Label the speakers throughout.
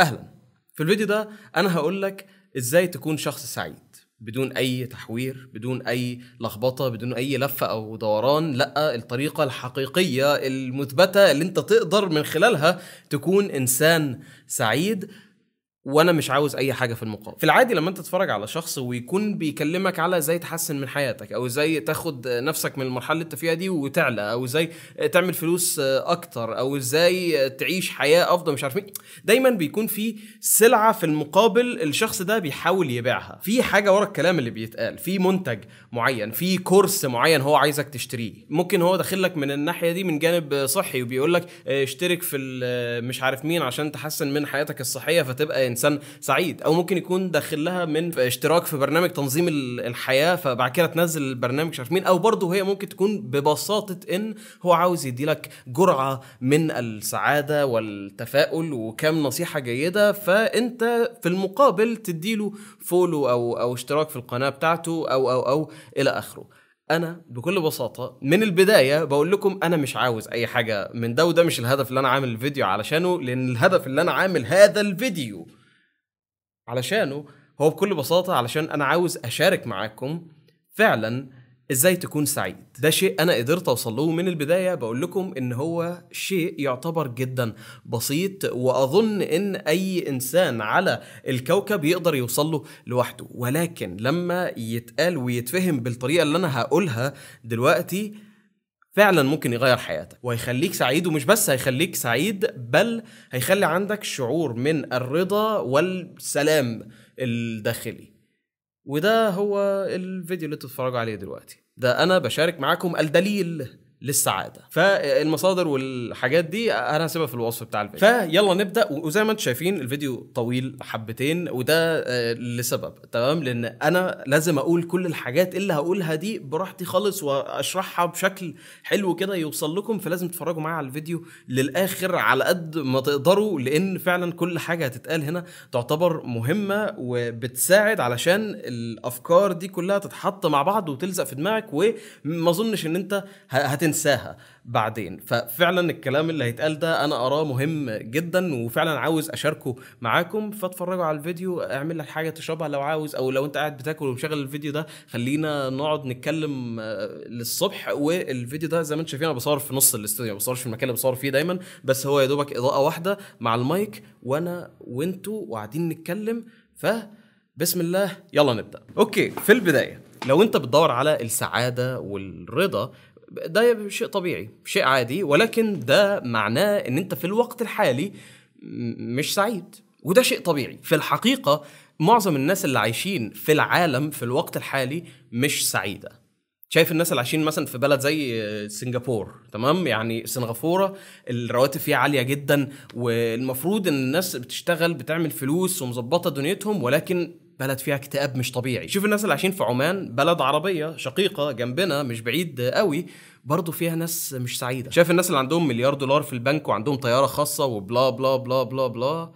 Speaker 1: اهلا في الفيديو ده انا هقول لك ازاي تكون شخص سعيد بدون اي تحوير بدون اي لخبطه بدون اي لفه او دوران لا الطريقه الحقيقيه المثبته اللي انت تقدر من خلالها تكون انسان سعيد وانا مش عاوز اي حاجه في المقابل في العادي لما انت تتفرج على شخص ويكون بيكلمك على ازاي تحسن من حياتك او ازاي تاخد نفسك من المرحله اللي انت فيها دي وتعلى او ازاي تعمل فلوس اكتر او ازاي تعيش حياه افضل مش عارف مين دايما بيكون في سلعه في المقابل الشخص ده بيحاول يبيعها في حاجه ورا الكلام اللي بيتقال في منتج معين في كورس معين هو عايزك تشتريه ممكن هو داخل لك من الناحيه دي من جانب صحي وبيقول لك اشترك في مش عارف مين عشان تحسن من حياتك الصحيه فتبقى انسان سعيد او ممكن يكون داخل لها من اشتراك في برنامج تنظيم الحياه فبعد كده تنزل البرنامج مش عارف مين او برضه هي ممكن تكون ببساطه ان هو عاوز يديلك جرعه من السعاده والتفاؤل وكم نصيحه جيده فانت في المقابل تديله فولو او او اشتراك في القناه بتاعته او او او الى اخره انا بكل بساطه من البدايه بقول لكم انا مش عاوز اي حاجه من ده وده مش الهدف اللي انا عامل الفيديو علشانه لان الهدف اللي انا عامل هذا الفيديو علشانه هو بكل بساطه علشان انا عاوز اشارك معاكم فعلا ازاي تكون سعيد ده شيء انا قدرت اوصل له من البدايه بقول لكم ان هو شيء يعتبر جدا بسيط واظن ان اي انسان على الكوكب يقدر يوصل له لوحده ولكن لما يتقال ويتفهم بالطريقه اللي انا هقولها دلوقتي فعلا ممكن يغير حياتك وهيخليك سعيد ومش بس هيخليك سعيد بل هيخلي عندك شعور من الرضا والسلام الداخلي وده هو الفيديو اللي تتفرجوا عليه دلوقتي ده انا بشارك معاكم الدليل للسعاده فالمصادر والحاجات دي انا هسيبها في الوصف بتاع الفيديو فيلا نبدا وزي ما انتم شايفين الفيديو طويل حبتين وده آه، لسبب تمام لان انا لازم اقول كل الحاجات اللي هقولها دي براحتي خالص واشرحها بشكل حلو كده يوصل لكم فلازم تتفرجوا معايا على الفيديو للاخر على قد ما تقدروا لان فعلا كل حاجه هتتقال هنا تعتبر مهمه وبتساعد علشان الافكار دي كلها تتحط مع بعض وتلزق في دماغك وما اظنش ان انت هتن تنساها بعدين ففعلا الكلام اللي هيتقال ده انا اراه مهم جدا وفعلا عاوز اشاركه معاكم فاتفرجوا على الفيديو اعمل لك حاجه تشربها لو عاوز او لو انت قاعد بتاكل ومشغل الفيديو ده خلينا نقعد نتكلم آه، للصبح والفيديو ده زي ما انتم شايفين انا بصور في نص الاستوديو ما بصورش في المكان اللي بصور فيه دايما بس هو يا دوبك اضاءه واحده مع المايك وانا وانتوا وقاعدين نتكلم ف بسم الله يلا نبدا اوكي في البدايه لو انت بتدور على السعاده والرضا ده شيء طبيعي شيء عادي ولكن ده معناه ان انت في الوقت الحالي مش سعيد وده شيء طبيعي في الحقيقة معظم الناس اللي عايشين في العالم في الوقت الحالي مش سعيدة شايف الناس اللي عايشين مثلا في بلد زي سنغافور تمام يعني سنغافوره الرواتب فيها عاليه جدا والمفروض ان الناس بتشتغل بتعمل فلوس ومظبطه دنيتهم ولكن بلد فيها اكتئاب مش طبيعي شوف الناس اللي عايشين في عمان بلد عربيه شقيقه جنبنا مش بعيد قوي برضه فيها ناس مش سعيده شايف الناس اللي عندهم مليار دولار في البنك وعندهم طياره خاصه وبلا بلا بلا بلا بلا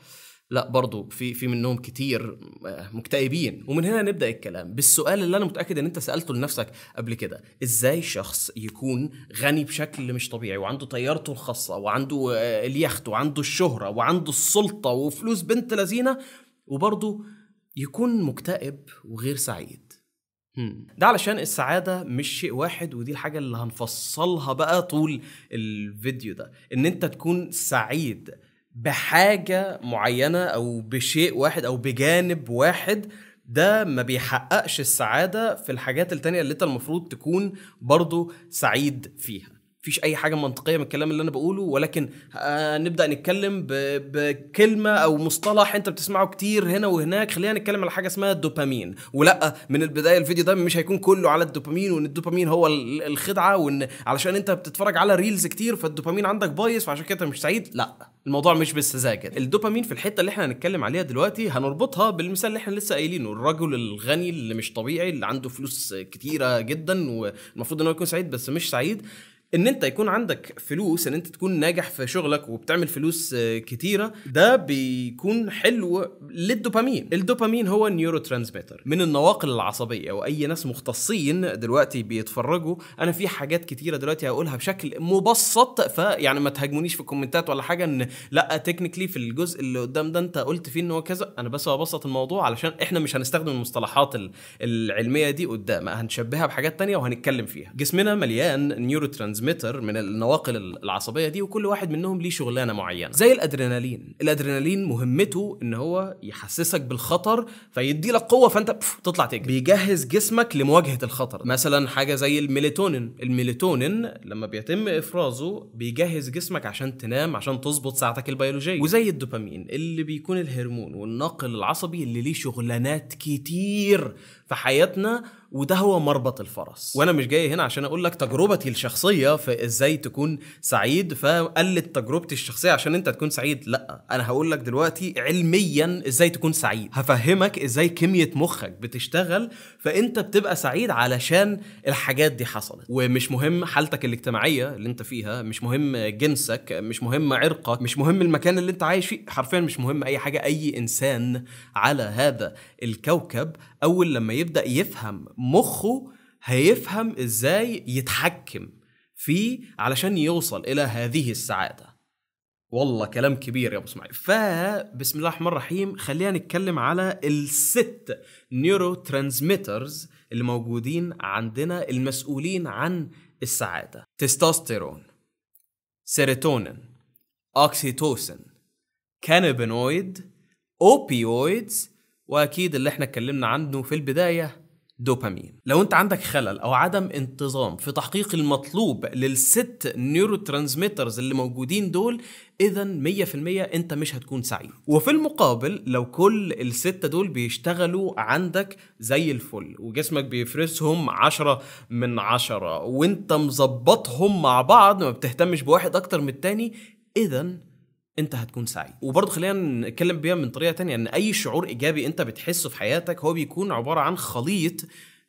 Speaker 1: لا برضه في في منهم كتير آه، مكتئبين ومن هنا نبدا الكلام بالسؤال اللي انا متاكد ان انت سالته لنفسك قبل كده ازاي شخص يكون غني بشكل مش طبيعي وعنده طيارته الخاصه وعنده آه، اليخت وعنده الشهره وعنده السلطه وفلوس بنت لذينه وبرضه يكون مكتئب وغير سعيد ده علشان السعادة مش شيء واحد ودي الحاجة اللي هنفصلها بقى طول الفيديو ده ان انت تكون سعيد بحاجة معينة او بشيء واحد او بجانب واحد ده ما بيحققش السعادة في الحاجات التانية اللي انت المفروض تكون برضو سعيد فيها فيش اي حاجه منطقيه من الكلام اللي انا بقوله ولكن آه، نبدا نتكلم بكلمه او مصطلح انت بتسمعه كتير هنا وهناك خلينا نتكلم على حاجه اسمها الدوبامين ولا من البدايه الفيديو ده مش هيكون كله على الدوبامين وان الدوبامين هو الخدعه وان علشان انت بتتفرج على ريلز كتير فالدوبامين عندك بايظ فعشان كده انت مش سعيد لا الموضوع مش بالسذاجه الدوبامين في الحته اللي احنا هنتكلم عليها دلوقتي هنربطها بالمثال اللي احنا لسه قايلينه الرجل الغني اللي مش طبيعي اللي عنده فلوس كتيره جدا والمفروض ان هو يكون سعيد بس مش سعيد ان انت يكون عندك فلوس ان انت تكون ناجح في شغلك وبتعمل فلوس آه، كتيره ده بيكون حلو للدوبامين الدوبامين هو النيورو ترانسميتر من النواقل العصبيه واي ناس مختصين دلوقتي بيتفرجوا انا في حاجات كتيره دلوقتي هقولها بشكل مبسط فيعني ما تهاجمونيش في الكومنتات ولا حاجه ان لا تكنيكلي في الجزء اللي قدام ده انت قلت فيه ان هو كذا انا بس ببسط الموضوع علشان احنا مش هنستخدم المصطلحات العلميه دي قدام هنشبهها بحاجات تانية وهنتكلم فيها جسمنا مليان نيورو ترانسميتر ترانسميتر من النواقل العصبيه دي وكل واحد منهم ليه شغلانه معينه زي الادرينالين الادرينالين مهمته ان هو يحسسك بالخطر فيدي لك قوه فانت تطلع تجري بيجهز جسمك لمواجهه الخطر مثلا حاجه زي الميلاتونين الميلاتونين لما بيتم افرازه بيجهز جسمك عشان تنام عشان تظبط ساعتك البيولوجيه وزي الدوبامين اللي بيكون الهرمون والناقل العصبي اللي ليه شغلانات كتير في حياتنا وده هو مربط الفرس وانا مش جاي هنا عشان اقول لك تجربتي الشخصيه في ازاي تكون سعيد فقلت تجربتي الشخصيه عشان انت تكون سعيد لا انا هقول لك دلوقتي علميا ازاي تكون سعيد هفهمك ازاي كميه مخك بتشتغل فانت بتبقى سعيد علشان الحاجات دي حصلت ومش مهم حالتك الاجتماعيه اللي انت فيها مش مهم جنسك مش مهم عرقك مش مهم المكان اللي انت عايش فيه حرفيا مش مهم اي حاجه اي انسان على هذا الكوكب اول لما يبدا يفهم مخه هيفهم ازاي يتحكم فيه علشان يوصل الى هذه السعاده والله كلام كبير يا ابو اسماعيل فبسم الله الرحمن الرحيم خلينا نتكلم على الست نيورو ترانسميترز اللي موجودين عندنا المسؤولين عن السعاده تستوستيرون سيروتونين اوكسيتوسين كانابينويد اوبيويدز واكيد اللي احنا اتكلمنا عنه في البدايه دوبامين لو انت عندك خلل او عدم انتظام في تحقيق المطلوب للست نيورو ترانسميترز اللي موجودين دول اذا 100% انت مش هتكون سعيد وفي المقابل لو كل الستة دول بيشتغلوا عندك زي الفل وجسمك بيفرزهم عشرة من عشرة وانت مظبطهم مع بعض ما بتهتمش بواحد اكتر من التاني اذا انت هتكون سعيد وبرضه خلينا نتكلم بيها من طريقه تانية ان اي شعور ايجابي انت بتحسه في حياتك هو بيكون عباره عن خليط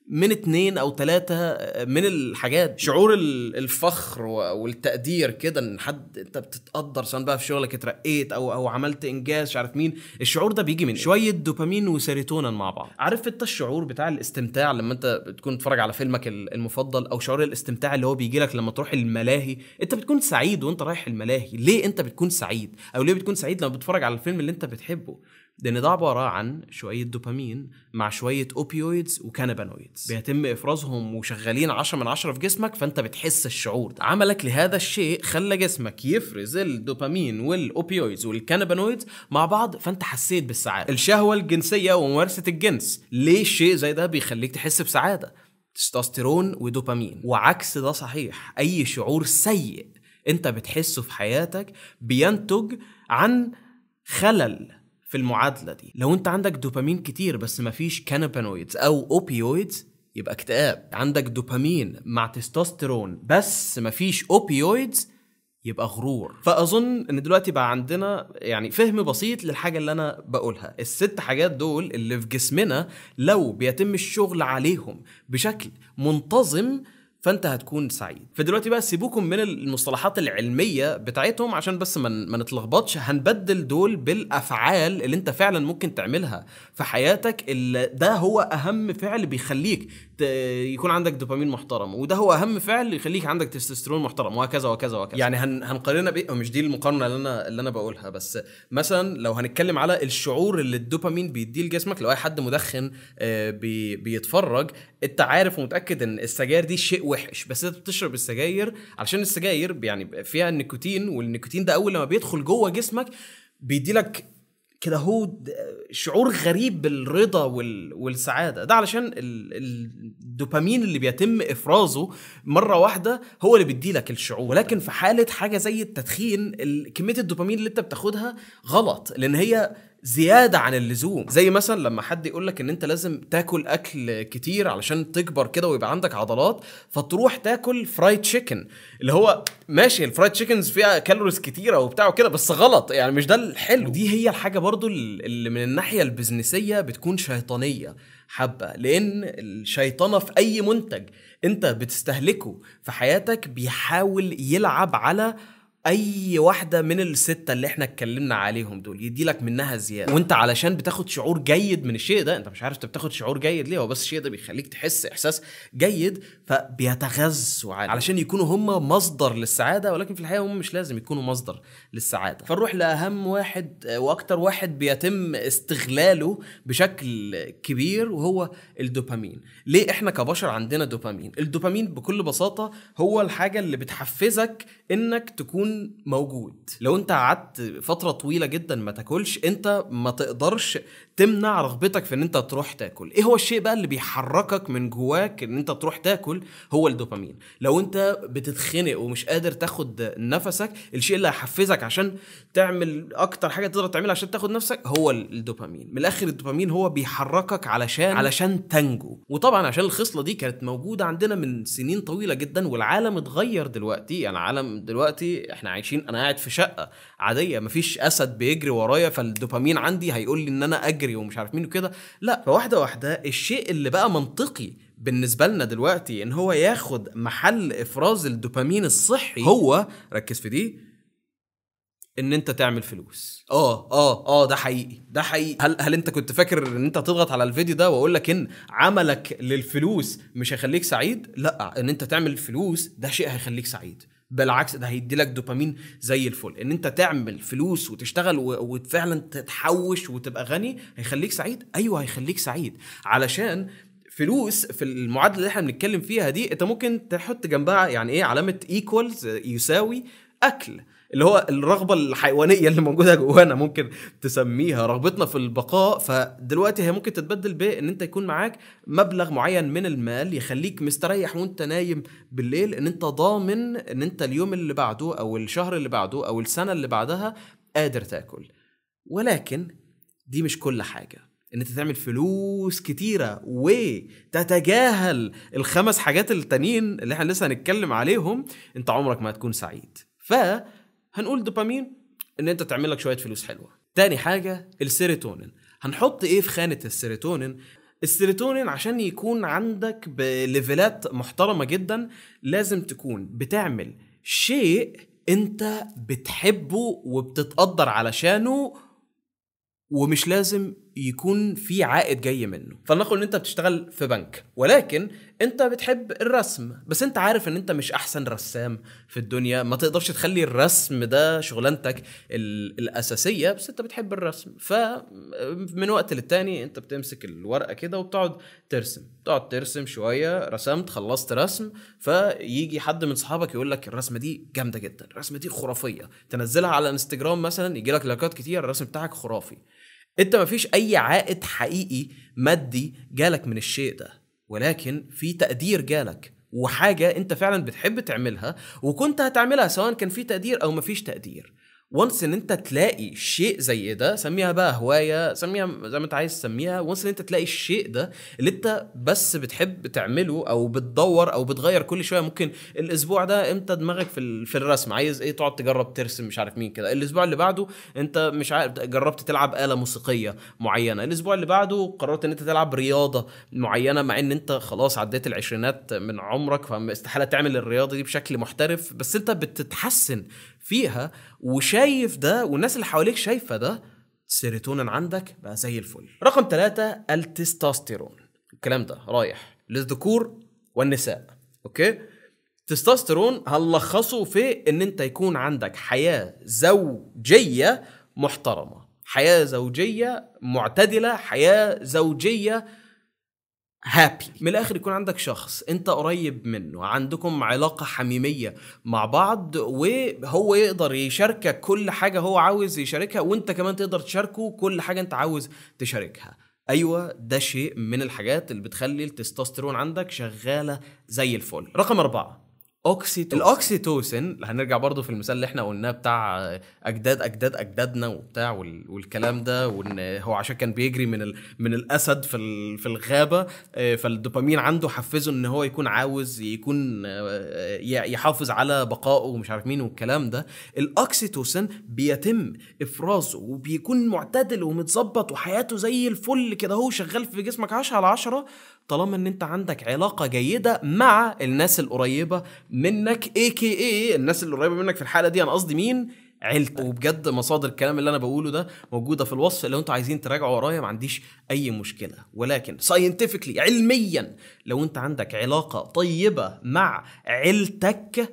Speaker 1: من اتنين او تلاتة آه، من الحاجات شعور الفخر والتقدير كده ان حد انت بتتقدر سواء بقى في شغلك اترقيت او او عملت انجاز مش عارف مين الشعور ده بيجي من إيه؟ شويه دوبامين وسيروتونين مع بعض عارف انت الشعور بتاع الاستمتاع لما انت بتكون بتتفرج على فيلمك المفضل او شعور الاستمتاع اللي هو بيجي لك لما تروح الملاهي انت بتكون سعيد وانت رايح الملاهي ليه انت بتكون سعيد او ليه بتكون سعيد لما بتتفرج على الفيلم اللي انت بتحبه لان ده عباره عن شويه دوبامين مع شويه اوبيويدز وكانابانويدز بيتم افرازهم وشغالين 10 من 10 في جسمك فانت بتحس الشعور ده عملك لهذا الشيء خلى جسمك يفرز الدوبامين والاوبيويدز والكانابانويدز مع بعض فانت حسيت بالسعاده الشهوه الجنسيه وممارسه الجنس ليه شيء زي ده بيخليك تحس بسعاده تستوستيرون ودوبامين وعكس ده صحيح اي شعور سيء انت بتحسه في حياتك بينتج عن خلل في المعادله دي لو انت عندك دوبامين كتير بس مفيش كانابينويدز او اوبيويدز يبقى اكتئاب عندك دوبامين مع تستوستيرون بس مفيش اوبيويدز يبقى غرور فاظن ان دلوقتي بقى عندنا يعني فهم بسيط للحاجه اللي انا بقولها الست حاجات دول اللي في جسمنا لو بيتم الشغل عليهم بشكل منتظم فانت هتكون سعيد فدلوقتي بقى سيبوكم من المصطلحات العلميه بتاعتهم عشان بس ما من... نتلخبطش هنبدل دول بالافعال اللي انت فعلا ممكن تعملها في حياتك اللي ده هو اهم فعل بيخليك ت... يكون عندك دوبامين محترم وده هو اهم فعل يخليك عندك تستوستيرون محترم وهكذا وهكذا وهكذا يعني هن... هنقارنها بايه مش دي المقارنه اللي انا اللي انا بقولها بس مثلا لو هنتكلم على الشعور اللي الدوبامين بيديه لجسمك لو اي حد مدخن آه، بي... بيتفرج انت عارف ومتاكد ان السجاير دي شيء وحش بس انت بتشرب السجاير علشان السجاير يعني فيها النيكوتين والنيكوتين ده اول لما بيدخل جوه جسمك بيديلك كده هو شعور غريب بالرضا والسعاده ده علشان الدوبامين اللي بيتم افرازه مره واحده هو اللي بيدي لك الشعور ولكن في حاله حاجه زي التدخين كميه الدوبامين اللي انت بتاخدها غلط لان هي زياده عن اللزوم زي مثلا لما حد يقول لك ان انت لازم تاكل اكل كتير علشان تكبر كده ويبقى عندك عضلات فتروح تاكل فرايد تشيكن اللي هو ماشي الفرايد تشيكنز فيها كالوريز كتيره وبتاع وكده بس غلط يعني مش ده الحلو دي هي الحاجه برضو اللي من الناحيه البزنسيه بتكون شيطانيه حبه لان الشيطنه في اي منتج انت بتستهلكه في حياتك بيحاول يلعب على اي واحده من السته اللي احنا اتكلمنا عليهم دول يدي لك منها زياده وانت علشان بتاخد شعور جيد من الشيء ده انت مش عارف انت بتاخد شعور جيد ليه هو بس الشيء ده بيخليك تحس احساس جيد فبيتغذوا علشان يكونوا هم مصدر للسعاده ولكن في الحقيقه هم مش لازم يكونوا مصدر للسعاده فنروح لاهم واحد واكتر واحد بيتم استغلاله بشكل كبير وهو الدوبامين ليه احنا كبشر عندنا دوبامين الدوبامين بكل بساطه هو الحاجه اللي بتحفزك انك تكون موجود لو انت قعدت فتره طويله جدا ما تاكلش انت ما تقدرش تمنع رغبتك في ان انت تروح تاكل ايه هو الشيء بقى اللي بيحركك من جواك ان انت تروح تاكل هو الدوبامين لو انت بتتخنق ومش قادر تاخد نفسك الشيء اللي هيحفزك عشان تعمل اكتر حاجه تقدر تعملها عشان تاخد نفسك هو الدوبامين من الاخر الدوبامين هو بيحركك علشان علشان تنجو وطبعا عشان الخصله دي كانت موجوده عندنا من سنين طويله جدا والعالم اتغير دلوقتي يعني عالم دلوقتي احنا عايشين انا قاعد في شقه عاديه مفيش اسد بيجري ورايا فالدوبامين عندي هيقول لي ان انا اجري ومش عارف مين وكده لا فواحده واحده الشيء اللي بقى منطقي بالنسبه لنا دلوقتي ان هو ياخد محل افراز الدوبامين الصحي هو ركز في دي ان انت تعمل فلوس اه اه اه ده حقيقي ده حقيقي هل هل انت كنت فاكر ان انت هتضغط على الفيديو ده واقول لك ان عملك للفلوس مش هيخليك سعيد لا ان انت تعمل فلوس ده شيء هيخليك سعيد بالعكس ده هيدي لك دوبامين زي الفل ان انت تعمل فلوس وتشتغل وفعلا تتحوش وتبقى غني هيخليك سعيد ايوه هيخليك سعيد علشان فلوس في المعادله اللي احنا بنتكلم فيها دي انت ممكن تحط جنبها يعني ايه علامه ايكوالز يساوي اكل اللي هو الرغبه الحيوانيه اللي موجوده جوانا ممكن تسميها رغبتنا في البقاء فدلوقتي هي ممكن تتبدل بان انت يكون معاك مبلغ معين من المال يخليك مستريح وانت نايم بالليل ان انت ضامن ان انت اليوم اللي بعده او الشهر اللي بعده او السنه اللي بعدها قادر تاكل ولكن دي مش كل حاجه ان انت تعمل فلوس كتيره وتتجاهل الخمس حاجات التانيين اللي احنا لسه هنتكلم عليهم انت عمرك ما هتكون سعيد فالمبلغ هنقول دوبامين ان انت تعمل لك شويه فلوس حلوه تاني حاجه السيروتونين هنحط ايه في خانه السيروتونين السيروتونين عشان يكون عندك بليفلات محترمه جدا لازم تكون بتعمل شيء انت بتحبه وبتتقدر علشانه ومش لازم يكون في عائد جاي منه فلنقل ان انت بتشتغل في بنك ولكن انت بتحب الرسم بس انت عارف ان انت مش احسن رسام في الدنيا ما تقدرش تخلي الرسم ده شغلانتك الاساسيه بس انت بتحب الرسم فمن وقت للتاني انت بتمسك الورقه كده وبتقعد ترسم تقعد ترسم شويه رسمت خلصت رسم فيجي حد من صحابك يقول لك الرسمه دي جامده جدا الرسمه دي خرافيه تنزلها على انستجرام مثلا يجي لك لايكات كتير الرسم بتاعك خرافي انت مفيش اي عائد حقيقي مادي جالك من الشيء ده ولكن في تقدير جالك وحاجه انت فعلا بتحب تعملها وكنت هتعملها سواء كان في تقدير او مفيش تقدير وانس ان انت تلاقي شيء زي ده سميها بقى هوايه سميها زي ما انت عايز تسميها وانس ان انت تلاقي الشيء ده اللي انت بس بتحب تعمله او بتدور او بتغير كل شويه ممكن الاسبوع ده امتى دماغك في في الرسم عايز ايه تقعد تجرب ترسم مش عارف مين كده الاسبوع اللي بعده انت مش عارف جربت تلعب اله موسيقيه معينه الاسبوع اللي بعده قررت ان انت تلعب رياضه معينه مع ان انت خلاص عديت العشرينات من عمرك فاستحاله تعمل الرياضه دي بشكل محترف بس انت بتتحسن فيها وشايف ده والناس اللي حواليك شايفه ده سيروتونين عندك بقى زي الفل رقم ثلاثة التستوستيرون الكلام ده رايح للذكور والنساء اوكي التستوستيرون هنلخصه في ان انت يكون عندك حياة زوجية محترمة حياة زوجية معتدلة حياة زوجية هابي من الاخر يكون عندك شخص انت قريب منه عندكم علاقه حميميه مع بعض وهو يقدر يشاركك كل حاجه هو عاوز يشاركها وانت كمان تقدر تشاركه كل حاجه انت عاوز تشاركها ايوه ده شيء من الحاجات اللي بتخلي التستوستيرون عندك شغاله زي الفل رقم أربعة اوكسيتوسن الاوكسيتوسن هنرجع برضه في المثال اللي احنا قلناه بتاع اجداد اجداد اجدادنا وبتاع والكلام ده وان هو عشان كان بيجري من من الاسد في في الغابه آه، فالدوبامين عنده حفزه ان هو يكون عاوز يكون آه، يحافظ على بقائه ومش عارف مين والكلام ده الاوكسيتوسن بيتم افرازه وبيكون معتدل ومتظبط وحياته زي الفل كده هو شغال في جسمك 10 على 10 طالما ان انت عندك علاقه جيده مع الناس القريبه منك اي كي اي الناس القريبة منك في الحاله دي انا قصدي مين عيلتك وبجد مصادر الكلام اللي انا بقوله ده موجوده في الوصف لو انتوا عايزين تراجعوا ورايا ما عنديش اي مشكله ولكن ساينتفكلي علميا لو انت عندك علاقه طيبه مع عيلتك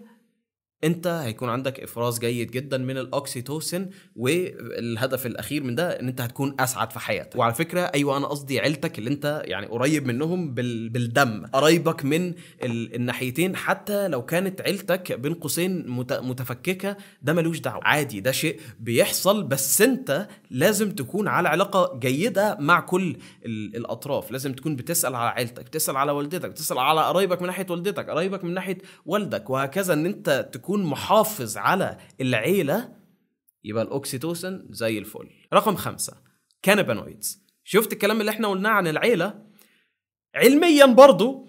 Speaker 1: انت هيكون عندك افراز جيد جدا من الاوكسيتوسين والهدف الاخير من ده ان انت هتكون اسعد في حياتك وعلى فكره ايوه انا قصدي عيلتك اللي انت يعني قريب منهم بالدم قرايبك من الناحيتين حتى لو كانت عيلتك بين قوسين متفككه ده ملوش دعوه عادي ده شيء بيحصل بس انت لازم تكون على علاقه جيده مع كل الاطراف لازم تكون بتسال على عيلتك بتسال على والدتك بتسال على قرايبك من ناحيه والدتك قرايبك من ناحيه والدك وهكذا ان انت تكون يكون محافظ على العيله يبقى الاوكسيتوسن زي الفل رقم خمسة كانابانويدز شفت الكلام اللي احنا قلناه عن العيله علميا برضو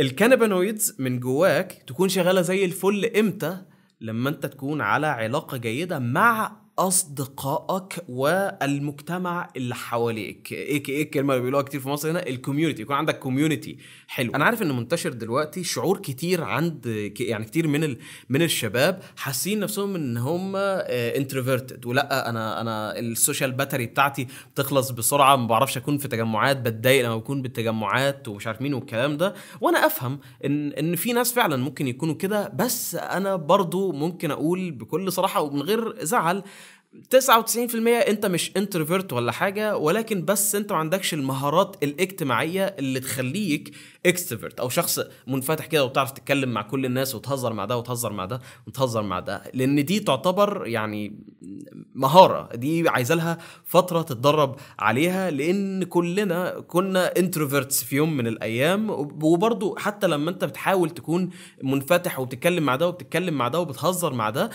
Speaker 1: الكانابانويدز من جواك تكون شغاله زي الفل امتى لما انت تكون على علاقه جيده مع اصدقائك والمجتمع اللي حواليك ايه ايه الكلمه اللي بيقولوها كتير في مصر هنا الكوميونتي يكون عندك كوميونتي حلو انا عارف ان منتشر دلوقتي شعور كتير عند يعني كتير من ال... من الشباب حاسين نفسهم ان هم انتروفيرتد آه، ولا انا انا السوشيال باتري بتاعتي بتخلص بسرعه ما بعرفش اكون في تجمعات بتضايق لما بكون بالتجمعات ومش عارف مين والكلام ده وانا افهم ان ان في ناس فعلا ممكن يكونوا كده بس انا برضو ممكن اقول بكل صراحه ومن غير زعل 99% انت مش انتروفيرت ولا حاجه ولكن بس انت ما عندكش المهارات الاجتماعيه اللي تخليك اكستروفيرت او شخص منفتح كده وبتعرف تتكلم مع كل الناس وتهزر مع ده وتهزر مع ده وتهزر مع ده لان دي تعتبر يعني مهاره دي عايزه لها فتره تتدرب عليها لان كلنا كنا انتروفيرتس في يوم من الايام وبرضه حتى لما انت بتحاول تكون منفتح وبتتكلم مع ده وبتتكلم مع ده وبتهزر مع ده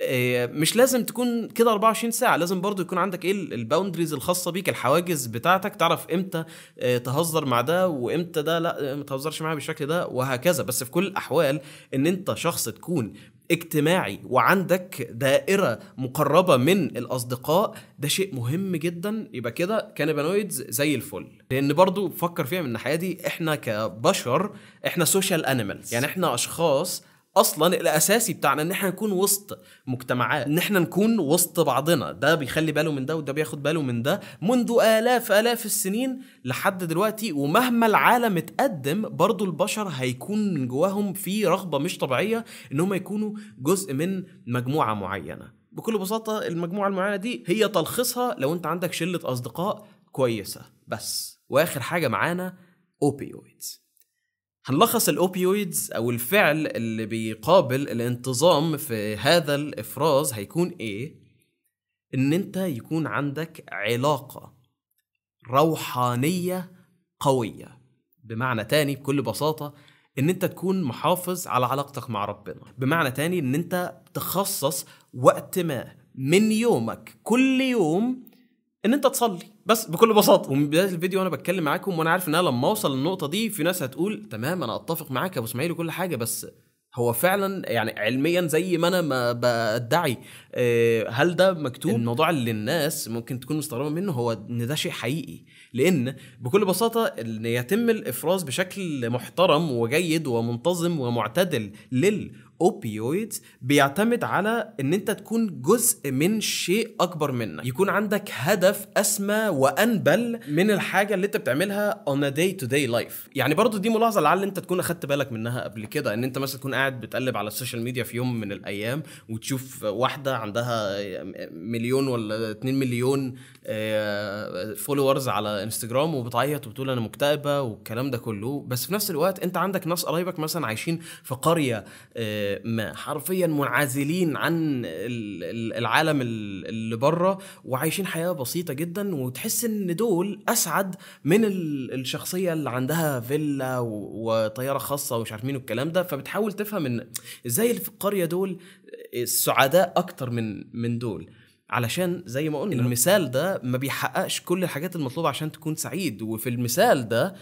Speaker 1: آه، مش لازم تكون كده 24 ساعه لازم برضو يكون عندك ايه الباوندريز الخاصه بيك الحواجز بتاعتك تعرف امتى آه، تهزر مع ده وامتى ده لا ما تهزرش معاه بالشكل ده وهكذا بس في كل الاحوال ان انت شخص تكون اجتماعي وعندك دائرة مقربة من الأصدقاء ده شيء مهم جدا يبقى كده كانبانويدز زي الفل لأن برضو فكر فيها من الناحية دي احنا كبشر احنا سوشيال انيمالز يعني احنا أشخاص اصلا الاساسي بتاعنا ان احنا نكون وسط مجتمعات ان احنا نكون وسط بعضنا ده بيخلي باله من ده وده بياخد باله من ده منذ الاف الاف السنين لحد دلوقتي ومهما العالم اتقدم برضو البشر هيكون من جواهم في رغبه مش طبيعيه ان هم يكونوا جزء من مجموعه معينه بكل بساطه المجموعه المعينه دي هي تلخيصها لو انت عندك شله اصدقاء كويسه بس واخر حاجه معانا اوبيويدز هنلخص الاوبيويدز او الفعل اللي بيقابل الانتظام في هذا الافراز هيكون ايه ان انت يكون عندك علاقه روحانيه قويه بمعنى تاني بكل بساطه ان انت تكون محافظ على علاقتك مع ربنا بمعنى تاني ان انت تخصص وقت ما من يومك كل يوم ان انت تصلي بس بكل بساطه ومن بدايه الفيديو وانا بتكلم معاكم وانا عارف ان انا لما اوصل للنقطه دي في ناس هتقول تمام انا اتفق معاك يا ابو اسماعيل وكل حاجه بس هو فعلا يعني علميا زي ما انا ما بدعي آه، هل ده مكتوب الموضوع اللي الناس ممكن تكون مستغربه منه هو ان ده شيء حقيقي لان بكل بساطه ان يتم الافراز بشكل محترم وجيد ومنتظم ومعتدل لل الاوبيويد بيعتمد على ان انت تكون جزء من شيء اكبر منك يكون عندك هدف اسمى وانبل من الحاجه اللي انت بتعملها on a day to day life يعني برضو دي ملاحظه لعل انت تكون اخدت بالك منها قبل كده ان انت مثلا تكون قاعد بتقلب على السوشيال ميديا في يوم من الايام وتشوف واحده عندها مليون ولا 2 مليون فولورز آه، على انستجرام وبتعيط وبتقول انا مكتئبه والكلام ده كله بس في نفس الوقت انت عندك ناس قرايبك مثلا عايشين في قريه آه، حرفيا منعزلين عن العالم اللي بره وعايشين حياه بسيطه جدا وتحس ان دول اسعد من الشخصيه اللي عندها فيلا وطياره خاصه ومش عارف مين والكلام ده فبتحاول تفهم ان ازاي اللي في القريه دول السعداء اكتر من من دول علشان زي ما قلنا المثال ده ما بيحققش كل الحاجات المطلوبه عشان تكون سعيد وفي المثال ده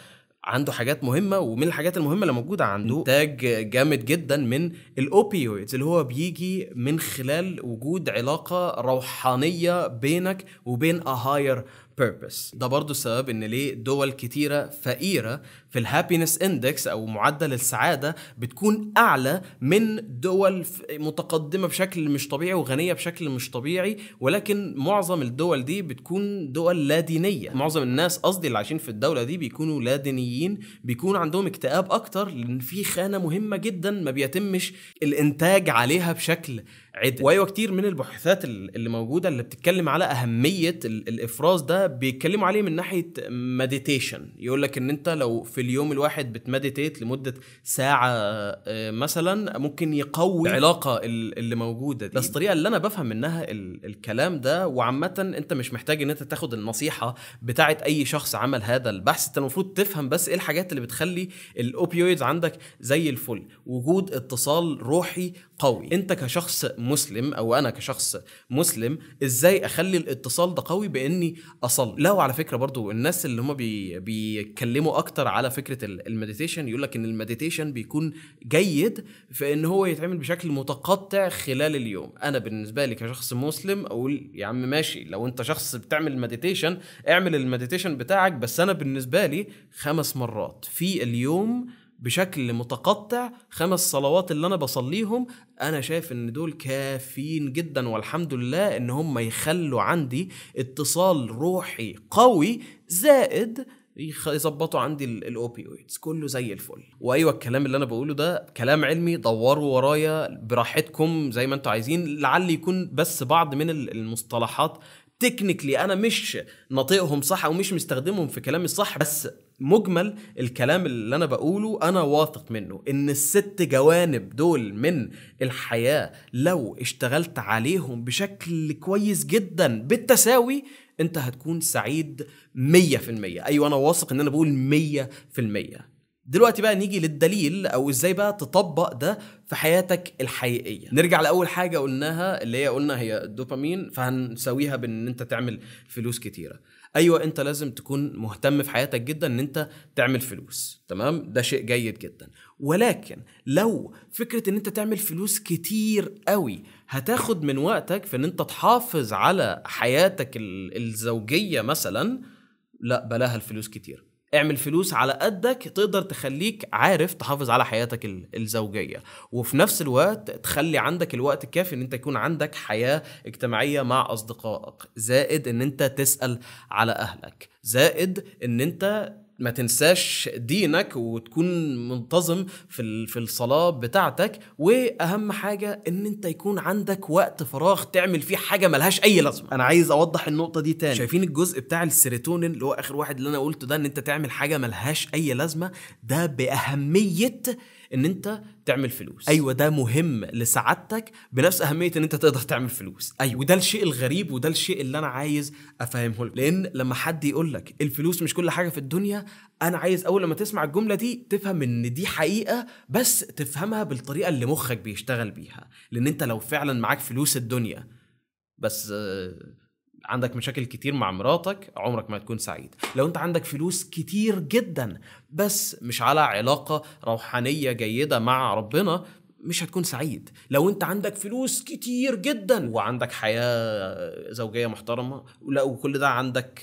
Speaker 1: عنده حاجات مهمه ومن الحاجات المهمه اللي موجوده عنده تاج جامد جدا من الاوبيويدز اللي هو بيجي من خلال وجود علاقه روحانيه بينك وبين أهاير بيربس ده برضو السبب ان ليه دول كتيرة فقيرة في الهابينس اندكس او معدل السعادة بتكون اعلى من دول متقدمة بشكل مش طبيعي وغنية بشكل مش طبيعي ولكن معظم الدول دي بتكون دول لا دينية معظم الناس قصدي اللي عايشين في الدولة دي بيكونوا لا دينيين بيكون عندهم اكتئاب اكتر لان في خانة مهمة جدا ما بيتمش الانتاج عليها بشكل عدل وايوه كتير من البحوثات اللي موجوده اللي بتتكلم على اهميه الافراز ده بيتكلموا عليه من ناحيه مديتيشن يقول لك ان انت لو في اليوم الواحد بتمديتيت لمده ساعه آه، مثلا ممكن يقوي العلاقه اللي موجوده دي بس الطريقه اللي انا بفهم منها الكلام ده وعامه انت مش محتاج ان انت تاخد النصيحه بتاعه اي شخص عمل هذا البحث انت المفروض تفهم بس ايه الحاجات اللي بتخلي الاوبيويدز عندك زي الفل وجود اتصال روحي قوي انت كشخص مسلم او انا كشخص مسلم ازاي اخلي الاتصال ده قوي باني اصلي لا وعلى فكره برضو الناس اللي هم بي بيتكلموا اكتر على فكره المديتيشن يقول لك ان المديتيشن بيكون جيد في ان هو يتعمل بشكل متقطع خلال اليوم انا بالنسبه لي كشخص مسلم اقول يا عم ماشي لو انت شخص بتعمل مديتيشن اعمل المديتيشن بتاعك بس انا بالنسبه لي خمس مرات في اليوم بشكل متقطع خمس صلوات اللي انا بصليهم انا شايف ان دول كافيين جدا والحمد لله ان هم يخلوا عندي اتصال روحي قوي زائد يظبطوا عندي الاوبيويدز كله زي الفل وايوه الكلام اللي انا بقوله ده كلام علمي دوروا ورايا براحتكم زي ما انتوا عايزين لعل يكون بس بعض من المصطلحات تكنيكلي انا مش ناطقهم صح او مش مستخدمهم في كلامي الصح بس مجمل الكلام اللي انا بقوله انا واثق منه ان الست جوانب دول من الحياه لو اشتغلت عليهم بشكل كويس جدا بالتساوي انت هتكون سعيد 100% ايوه انا واثق ان انا بقول 100% دلوقتي بقى نيجي للدليل او ازاي بقى تطبق ده في حياتك الحقيقيه نرجع لاول حاجه قلناها اللي هي قلنا هي الدوبامين فهنساويها بان انت تعمل فلوس كتيره ايوه انت لازم تكون مهتم في حياتك جدا ان انت تعمل فلوس تمام ده شيء جيد جدا ولكن لو فكره ان انت تعمل فلوس كتير قوي هتاخد من وقتك في ان انت تحافظ على حياتك الزوجيه مثلا لا بلاها الفلوس كتير اعمل فلوس على قدك تقدر تخليك عارف تحافظ على حياتك الزوجيه وفي نفس الوقت تخلي عندك الوقت الكافي ان انت يكون عندك حياه اجتماعيه مع اصدقائك زائد ان انت تسال على اهلك زائد ان انت ما تنساش دينك وتكون منتظم في في الصلاه بتاعتك واهم حاجه ان انت يكون عندك وقت فراغ تعمل فيه حاجه ملهاش اي لازمه انا عايز اوضح النقطه دي تاني شايفين الجزء بتاع السيروتونين اللي هو اخر واحد اللي انا قلته ده ان انت تعمل حاجه ملهاش اي لازمه ده باهميه ان انت تعمل فلوس ايوه ده مهم لسعادتك بنفس اهميه ان انت تقدر تعمل فلوس ايوه وده الشيء الغريب وده الشيء اللي انا عايز افهمه لك لان لما حد يقول لك الفلوس مش كل حاجه في الدنيا انا عايز اول لما تسمع الجمله دي تفهم ان دي حقيقه بس تفهمها بالطريقه اللي مخك بيشتغل بيها لان انت لو فعلا معاك فلوس الدنيا بس عندك مشاكل كتير مع مراتك عمرك ما هتكون سعيد لو انت عندك فلوس كتير جدا بس مش على علاقة روحانية جيدة مع ربنا مش هتكون سعيد لو انت عندك فلوس كتير جدا وعندك حياه زوجيه محترمه لا وكل ده عندك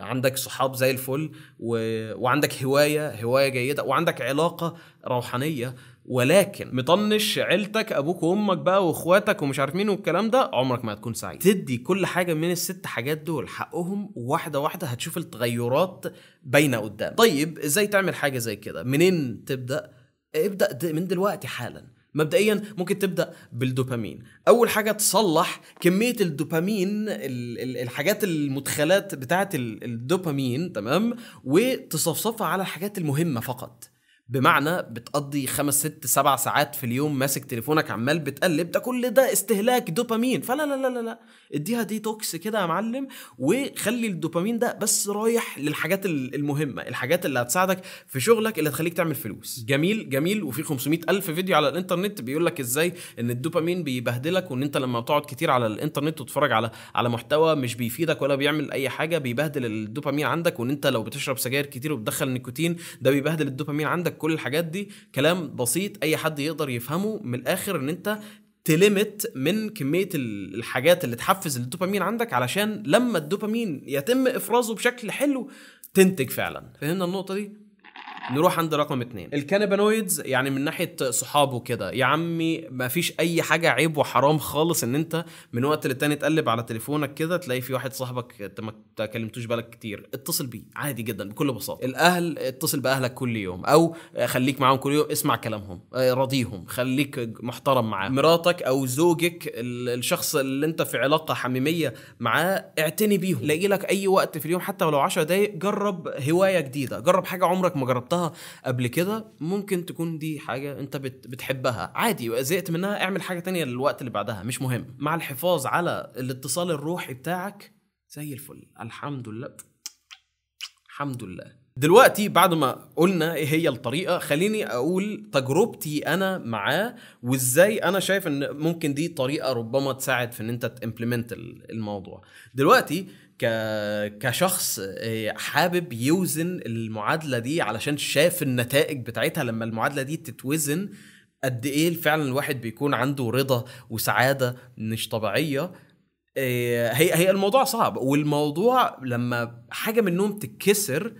Speaker 1: عندك صحاب زي الفل و... وعندك هوايه هوايه جيده وعندك علاقه روحانيه ولكن مطنش عيلتك ابوك وامك بقى واخواتك ومش عارف مين والكلام ده عمرك ما هتكون سعيد تدي كل حاجه من الست حاجات دول حقهم واحده واحده هتشوف التغيرات باينه قدام طيب ازاي تعمل حاجه زي كده منين تبدا ابدا من دلوقتي حالا مبدئيا ممكن تبدا بالدوبامين اول حاجه تصلح كميه الدوبامين الحاجات المدخلات بتاعه الدوبامين تمام وتصفصفها على الحاجات المهمه فقط بمعنى بتقضي خمس ست سبع ساعات في اليوم ماسك تليفونك عمال بتقلب ده كل ده استهلاك دوبامين فلا لا لا لا لا اديها ديتوكس كده يا معلم وخلي الدوبامين ده بس رايح للحاجات المهمه الحاجات اللي هتساعدك في شغلك اللي هتخليك تعمل فلوس جميل جميل وفي 500 الف فيديو على الانترنت بيقول لك ازاي ان الدوبامين بيبهدلك وان انت لما بتقعد كتير على الانترنت وتتفرج على على محتوى مش بيفيدك ولا بيعمل اي حاجه بيبهدل الدوبامين عندك وان انت لو بتشرب سجاير كتير وبتدخل نيكوتين ده بيبهدل الدوبامين عندك كل الحاجات دي كلام بسيط اي حد يقدر يفهمه من الاخر ان انت تلمت من كميه الحاجات اللي تحفز الدوبامين عندك علشان لما الدوبامين يتم افرازه بشكل حلو تنتج فعلا فهمنا النقطه دي نروح عند رقم اتنين الكانابانويدز يعني من ناحيه صحابه كده يا عمي ما فيش اي حاجه عيب وحرام خالص ان انت من وقت للتاني تقلب على تليفونك كده تلاقي في واحد صاحبك انت ما كلمتوش بالك كتير اتصل بيه عادي جدا بكل بساطه الاهل اتصل باهلك كل يوم او خليك معاهم كل يوم اسمع كلامهم آه، راضيهم خليك محترم معاهم مراتك او زوجك الشخص اللي انت في علاقه حميميه معاه اعتني بيهم لاقي لك اي وقت في اليوم حتى ولو 10 دقايق جرب هوايه جديده جرب حاجه عمرك ما جربتها جربتها قبل كده ممكن تكون دي حاجه انت بتحبها عادي زهقت منها اعمل حاجه تانية للوقت اللي بعدها مش مهم مع الحفاظ على الاتصال الروحي بتاعك زي الفل الحمد لله الحمد لله دلوقتي بعد ما قلنا ايه هي الطريقه خليني اقول تجربتي انا معاه وازاي انا شايف ان ممكن دي طريقه ربما تساعد في ان انت تمبلمنت الموضوع دلوقتي كشخص آه، حابب يوزن المعادله دي علشان شاف النتائج بتاعتها لما المعادله دي تتوزن قد ايه فعلا الواحد بيكون عنده رضا وسعاده مش طبيعيه آه، هي هي الموضوع صعب والموضوع لما حاجه منهم تتكسر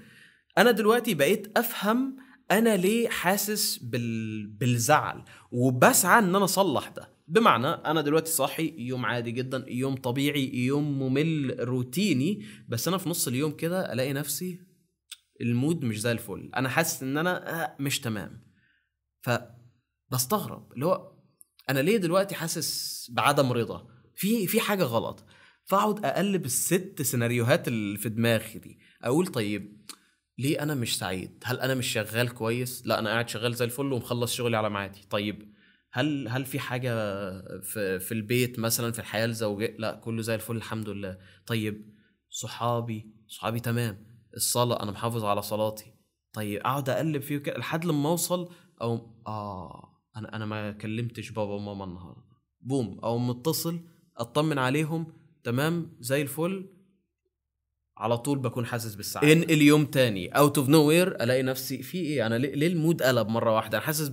Speaker 1: انا دلوقتي بقيت افهم انا ليه حاسس بالزعل وبسعى ان انا اصلح ده بمعنى انا دلوقتي صاحي يوم عادي جدا يوم طبيعي يوم ممل روتيني بس انا في نص اليوم كده الاقي نفسي المود مش زي الفل انا حاسس ان انا آه، مش تمام ف بستغرب اللي هو انا ليه دلوقتي حاسس بعدم رضا في في حاجه غلط فاقعد اقلب الست سيناريوهات اللي في دماغي دي اقول طيب ليه انا مش سعيد هل انا مش شغال كويس لا انا قاعد شغال زي الفل ومخلص شغلي على معادي طيب هل هل في حاجه في, في البيت مثلا في الحياه الزوجيه لا كله زي الفل الحمد لله طيب صحابي صحابي تمام الصلاه انا محافظ على صلاتي طيب اقعد اقلب فيه لحد لما اوصل او اه انا انا ما كلمتش بابا وماما النهارده بوم او متصل اطمن عليهم تمام زي الفل على طول بكون حاسس بالسعاده ان اليوم تاني اوت اوف نو وير الاقي نفسي في ايه انا ليه المود قلب مره واحده انا حاسس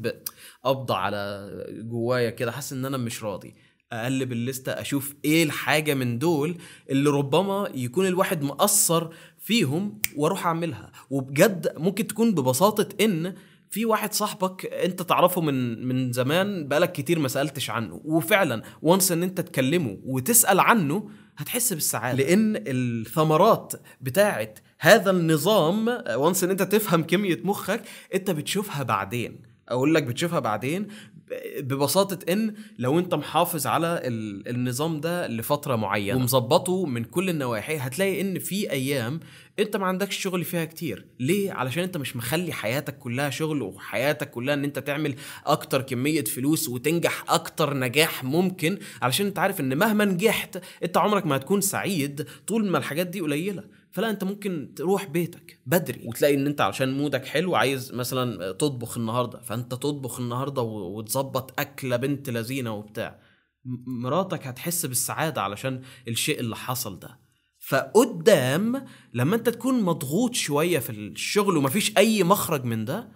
Speaker 1: بقبض على جوايا كده حاسس ان انا مش راضي اقلب الليستة اشوف ايه الحاجة من دول اللي ربما يكون الواحد مقصر فيهم واروح اعملها وبجد ممكن تكون ببساطة ان في واحد صاحبك انت تعرفه من من زمان بقالك كتير ما سالتش عنه وفعلا وانس ان انت تكلمه وتسال عنه هتحس بالسعاده لان الثمرات بتاعه هذا النظام وانس ان انت تفهم كميه مخك انت بتشوفها بعدين اقول لك بتشوفها بعدين ببساطه ان لو انت محافظ على النظام ده لفتره معينه ومظبطه من كل النواحي هتلاقي ان في ايام انت ما عندكش شغل فيها كتير ليه علشان انت مش مخلي حياتك كلها شغل وحياتك كلها ان انت تعمل اكتر كميه فلوس وتنجح اكتر نجاح ممكن علشان انت عارف ان مهما نجحت انت عمرك ما هتكون سعيد طول ما الحاجات دي قليله فلا انت ممكن تروح بيتك بدري وتلاقي ان انت علشان مودك حلو عايز مثلا تطبخ النهارده فانت تطبخ النهارده وتظبط اكله بنت لذينه وبتاع مراتك هتحس بالسعاده علشان الشيء اللي حصل ده فقدام لما انت تكون مضغوط شويه في الشغل ومفيش اي مخرج من ده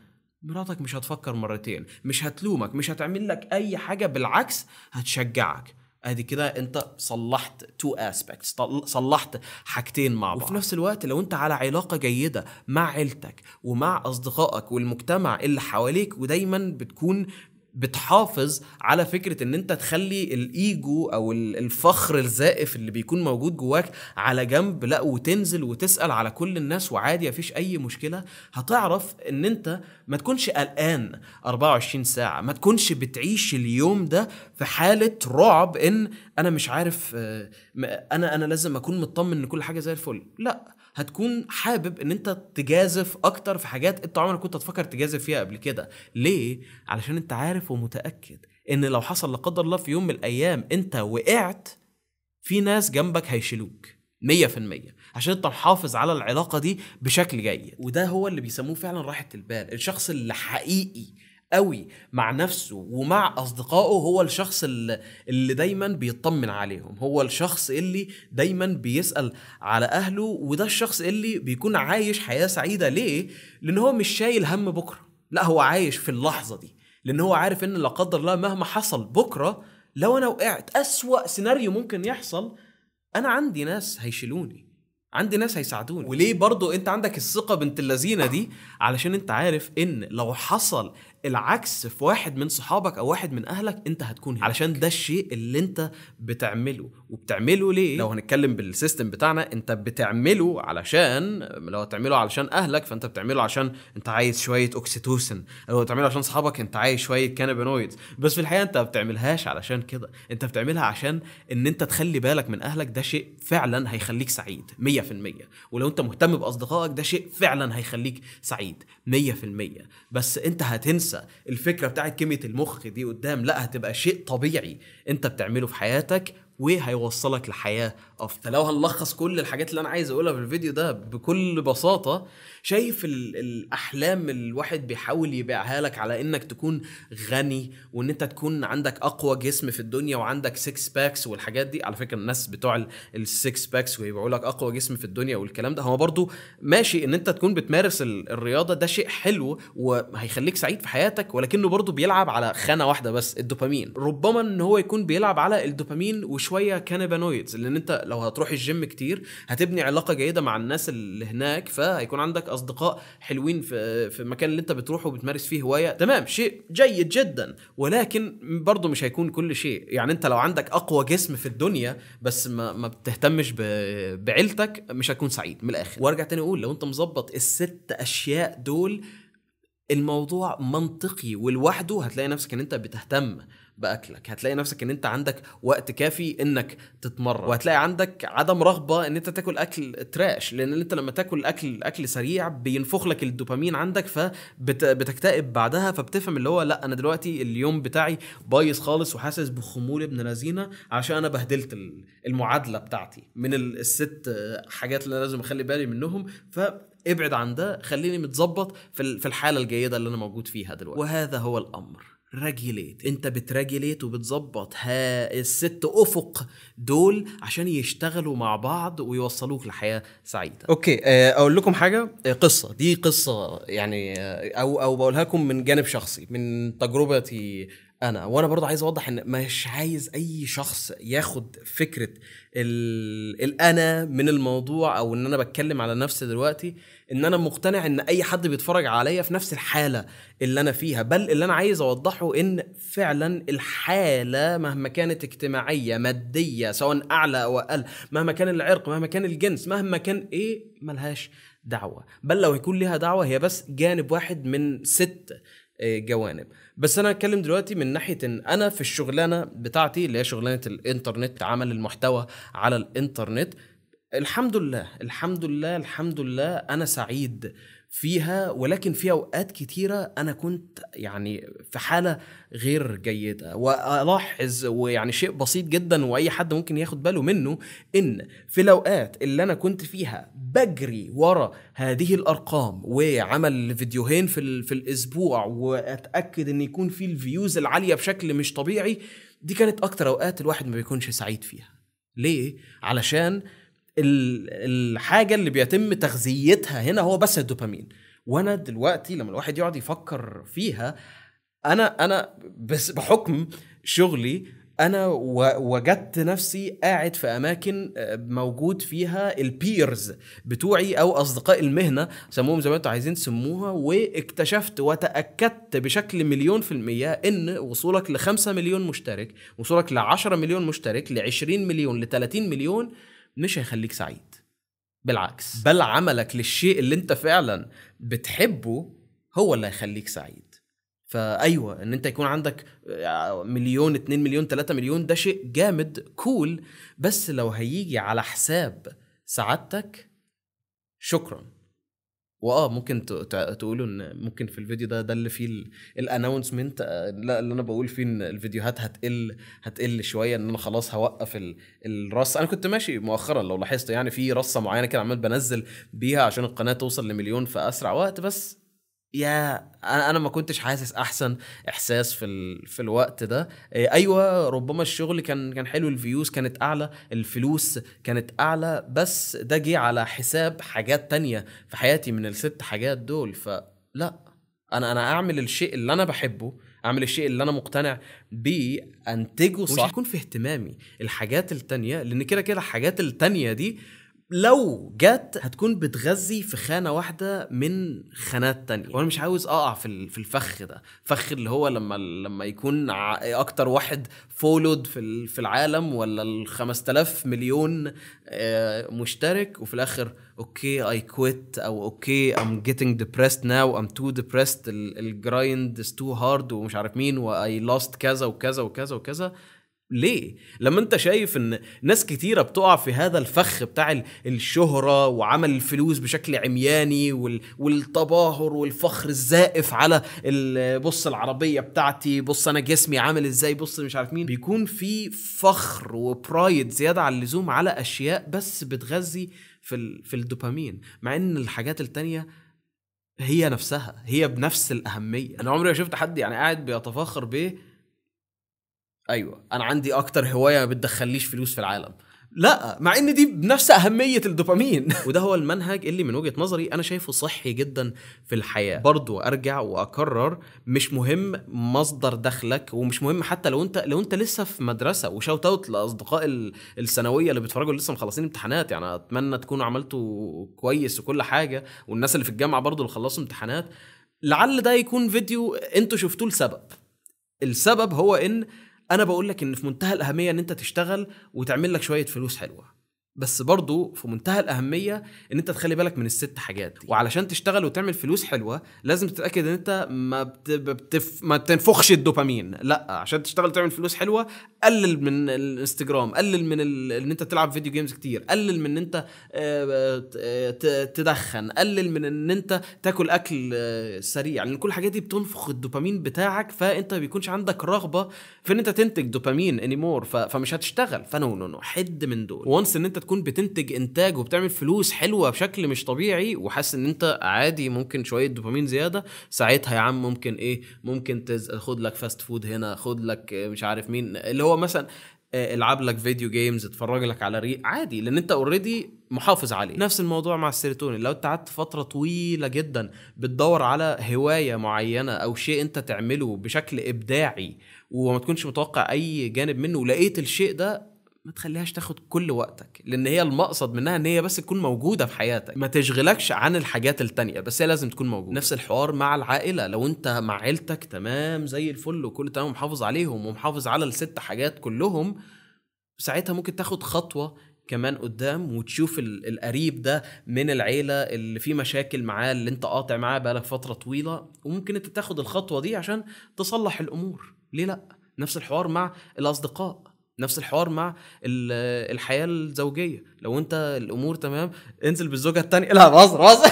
Speaker 1: مراتك مش هتفكر مرتين مش هتلومك مش هتعمل لك اي حاجه بالعكس هتشجعك ادي كده انت صلحت تو اسبيكتس صلحت حاجتين مع بعض وفي نفس الوقت لو انت على علاقه جيده مع عيلتك ومع اصدقائك والمجتمع اللي حواليك ودايما بتكون بتحافظ على فكره ان انت تخلي الايجو او الفخر الزائف اللي بيكون موجود جواك على جنب لا وتنزل وتسال على كل الناس وعادي مفيش اي مشكله هتعرف ان انت ما تكونش قلقان 24 ساعه ما تكونش بتعيش اليوم ده في حاله رعب ان انا مش عارف آه، انا انا لازم اكون مطمن ان كل حاجه زي الفل لا هتكون حابب ان انت تجازف اكتر في حاجات انت عمرك كنت هتفكر تجازف فيها قبل كده ليه علشان انت عارف ومتاكد ان لو حصل لا قدر الله في يوم من الايام انت وقعت في ناس جنبك هيشيلوك 100% عشان انت محافظ على العلاقه دي بشكل جيد وده هو اللي بيسموه فعلا راحه البال الشخص اللي حقيقي قوي مع نفسه ومع اصدقائه هو الشخص اللي, دايما بيطمن عليهم هو الشخص اللي دايما بيسال على اهله وده الشخص اللي بيكون عايش حياه سعيده ليه لان هو مش شايل هم بكره لا هو عايش في اللحظه دي لان هو عارف ان لا قدر الله مهما حصل بكره لو انا وقعت اسوا سيناريو ممكن يحصل انا عندي ناس هيشيلوني عندي ناس هيساعدوني وليه برضو انت عندك الثقة بنت اللذينة دي علشان انت عارف ان لو حصل العكس في واحد من صحابك او واحد من اهلك انت هتكون هناك. علشان ده الشيء اللي انت بتعمله وبتعمله ليه لو هنتكلم بالسيستم بتاعنا انت بتعمله علشان لو هتعمله علشان اهلك فانت بتعمله عشان انت عايز شويه اوكسيتوسن لو هتعمله عشان صحابك انت عايز شويه كانابينويدز بس في الحقيقه انت ما بتعملهاش علشان كده انت بتعملها عشان ان انت تخلي بالك من اهلك ده شيء فعلا هيخليك سعيد 100% ولو انت مهتم باصدقائك ده شيء فعلا هيخليك سعيد 100% بس انت هتنسى الفكره بتاعت كميه المخ دي قدام لا هتبقى شيء طبيعي انت بتعمله في حياتك وهيوصلك لحياه فلو هنلخص كل الحاجات اللي انا عايز اقولها في الفيديو ده بكل بساطه شايف الاحلام الواحد بيحاول يبيعها لك على انك تكون غني وان انت تكون عندك اقوى جسم في الدنيا وعندك سكس باكس والحاجات دي على فكره الناس بتوع السكس باكس ويبيعوا لك اقوى جسم في الدنيا والكلام ده هو برضو ماشي ان انت تكون بتمارس الرياضه ده شيء حلو وهيخليك سعيد في حياتك ولكنه برضو بيلعب على خانه واحده بس الدوبامين ربما ان هو يكون بيلعب على الدوبامين وشويه كانابانويدز لان انت لو هتروح الجيم كتير هتبني علاقه جيده مع الناس اللي هناك فهيكون عندك اصدقاء حلوين في في المكان اللي انت بتروحه وبتمارس فيه هوايه تمام شيء جيد جدا ولكن برضه مش هيكون كل شيء يعني انت لو عندك اقوى جسم في الدنيا بس ما, ما بتهتمش ب... بعيلتك مش هتكون سعيد من الاخر وارجع تاني اقول لو انت مظبط الست اشياء دول الموضوع منطقي ولوحده هتلاقي نفسك ان انت بتهتم باكلك هتلاقي نفسك ان انت عندك وقت كافي انك تتمرن وهتلاقي عندك عدم رغبه ان انت تاكل اكل تراش لان انت لما تاكل اكل اكل سريع بينفخ لك الدوبامين عندك فبتكتئب بعدها فبتفهم اللي هو لا انا دلوقتي اليوم بتاعي بايظ خالص وحاسس بخمول ابن لذينه عشان انا بهدلت المعادله بتاعتي من الست حاجات اللي انا لازم اخلي بالي منهم ف ابعد عن ده خليني متظبط في الحاله الجيده اللي انا موجود فيها دلوقتي وهذا هو الامر رجليت انت بترجليت وبتظبط ها الست افق دول عشان يشتغلوا مع بعض ويوصلوك لحياه سعيده اوكي آه، اقول لكم حاجه آه، قصه دي قصه يعني آه، او او بقولها لكم من جانب شخصي من تجربتي انا وانا برضه عايز اوضح ان مش عايز اي شخص ياخد فكره الانا من الموضوع او ان انا بتكلم على نفسي دلوقتي ان انا مقتنع ان اي حد بيتفرج عليا في نفس الحاله اللي انا فيها بل اللي انا عايز اوضحه ان فعلا الحاله مهما كانت اجتماعيه ماديه سواء اعلى او اقل مهما كان العرق مهما كان الجنس مهما كان ايه ملهاش دعوه بل لو يكون لها دعوه هي بس جانب واحد من ست آه، جوانب بس انا هتكلم دلوقتي من ناحيه ان انا في الشغلانه بتاعتي اللي هي شغلانه الانترنت عمل المحتوى على الانترنت الحمد لله الحمد لله الحمد لله انا سعيد فيها ولكن في اوقات كتيره انا كنت يعني في حاله غير جيده والاحظ ويعني شيء بسيط جدا واي حد ممكن ياخد باله منه ان في الاوقات اللي انا كنت فيها بجري ورا هذه الارقام وعمل فيديوهين في, في الاسبوع واتاكد ان يكون في الفيوز العاليه بشكل مش طبيعي دي كانت اكتر اوقات الواحد ما بيكونش سعيد فيها ليه علشان الحاجه اللي بيتم تغذيتها هنا هو بس الدوبامين وانا دلوقتي لما الواحد يقعد يفكر فيها انا انا بس بحكم شغلي انا وجدت نفسي قاعد في اماكن آه، موجود فيها البيرز بتوعي او اصدقاء المهنه سموهم زي ما أنتم عايزين تسموها واكتشفت وتاكدت بشكل مليون في الميه ان وصولك ل 5 مليون مشترك وصولك ل 10 مليون مشترك ل 20 مليون ل 30 مليون مش هيخليك سعيد بالعكس بل عملك للشيء اللي انت فعلا بتحبه هو اللي هيخليك سعيد فايوه ان انت يكون عندك آه، مليون اتنين مليون تلاتة مليون ده شيء جامد كول cool بس لو هيجي على حساب سعادتك شكرا واه ممكن تقولوا ان ممكن في الفيديو ده ده اللي فيه الانونسمنت آه، اللي انا بقول فيه ان الفيديوهات هتقل هتقل شويه ان انا خلاص هوقف الرص انا كنت ماشي مؤخرا لو لاحظت يعني في رصه معينه كده عمال بنزل بيها عشان القناه توصل لمليون في اسرع وقت بس يا انا انا ما كنتش حاسس احسن احساس في ال... في الوقت ده آه، ايوه ربما الشغل كان كان حلو الفيوز كانت اعلى الفلوس كانت اعلى بس ده جه على حساب حاجات تانية في حياتي من الست حاجات دول فلا انا انا اعمل الشيء اللي انا بحبه اعمل الشيء اللي انا مقتنع بيه انتجه صح ويكون هيكون في اهتمامي الحاجات التانية لان كده كده الحاجات التانية دي لو جت هتكون بتغذي في خانه واحده من خانات تانية وانا مش عاوز اقع في في الفخ ده فخ اللي هو لما لما يكون اكتر واحد فولود في في العالم ولا ال 5000 مليون آه، مشترك وفي الاخر اوكي اي كويت او اوكي ام جيتنج ديبرست ناو ام تو ديبرست الجرايند از تو هارد ومش عارف مين واي لاست كذا وكذا وكذا وكذا ليه؟ لما انت شايف ان ناس كتيرة بتقع في هذا الفخ بتاع الشهرة وعمل الفلوس بشكل عمياني والتباهر والفخر الزائف على بص العربية بتاعتي بص انا جسمي عامل ازاي بص مش عارف مين بيكون في فخر وبرايد زيادة عن اللزوم على اشياء بس بتغذي في, في الدوبامين مع ان الحاجات التانية هي نفسها هي بنفس الأهمية أنا عمري ما شفت حد يعني قاعد بيتفاخر بيه ايوه انا عندي اكتر هوايه ما بتدخليش فلوس في العالم لا مع ان دي بنفس اهميه الدوبامين وده هو المنهج اللي من وجهه نظري انا شايفه صحي جدا في الحياه برضو ارجع واكرر مش مهم مصدر دخلك ومش مهم حتى لو انت لو انت لسه في مدرسه وشاوت اوت لاصدقاء الثانويه اللي بيتفرجوا لسه مخلصين امتحانات يعني اتمنى تكونوا عملتوا كويس وكل حاجه والناس اللي في الجامعه برضو اللي خلصوا امتحانات لعل ده يكون فيديو انتوا شفتوه لسبب السبب هو ان انا بقول لك ان في منتهى الاهميه ان انت تشتغل وتعمل لك شويه فلوس حلوه بس برضه في منتهى الاهميه ان انت تخلي بالك من الست حاجات دي. وعلشان تشتغل وتعمل فلوس حلوه لازم تتاكد ان انت ما بتف... ما بتنفخش الدوبامين لا عشان تشتغل وتعمل فلوس حلوه قلل من الانستجرام قلل من ال... ان انت تلعب فيديو جيمز كتير قلل من ان انت آه، تدخن قلل من ان انت تاكل اكل آه، سريع لان كل الحاجات دي بتنفخ الدوبامين بتاعك فانت ما بيكونش عندك رغبه في ان انت تنتج دوبامين انيمور ف... فمش هتشتغل فنو نو نو حد من دول وانس ان انت تكون بتنتج انتاج وبتعمل فلوس حلوه بشكل مش طبيعي وحاسس ان انت عادي ممكن شويه دوبامين زياده ساعتها يا عم ممكن ايه ممكن تز... خد لك فاست فود هنا خد لك مش عارف مين اللي هو مثلا آه، العب لك فيديو جيمز اتفرج لك على ريق عادي لان انت اوريدي محافظ عليه نفس الموضوع مع السيروتونين لو انت قعدت فتره طويله جدا بتدور على هوايه معينه او شيء انت تعمله بشكل ابداعي وما تكونش متوقع اي جانب منه ولقيت الشيء ده ما تخليهاش تاخد كل وقتك لان هي المقصد منها ان هي بس تكون موجوده في حياتك ما تشغلكش عن الحاجات التانية بس هي لازم تكون موجوده نفس الحوار مع العائله لو انت مع عيلتك تمام زي الفل وكل تمام محافظ عليهم ومحافظ على الست حاجات كلهم ساعتها ممكن تاخد خطوه كمان قدام وتشوف القريب ده من العيله اللي فيه مشاكل معاه اللي انت قاطع معاه بقالك فتره طويله وممكن انت تاخد الخطوه دي عشان تصلح الامور ليه لا نفس الحوار مع الاصدقاء نفس الحوار مع الحياه الزوجيه لو انت الامور تمام انزل بالزوجه التانية لا بهزر بهزر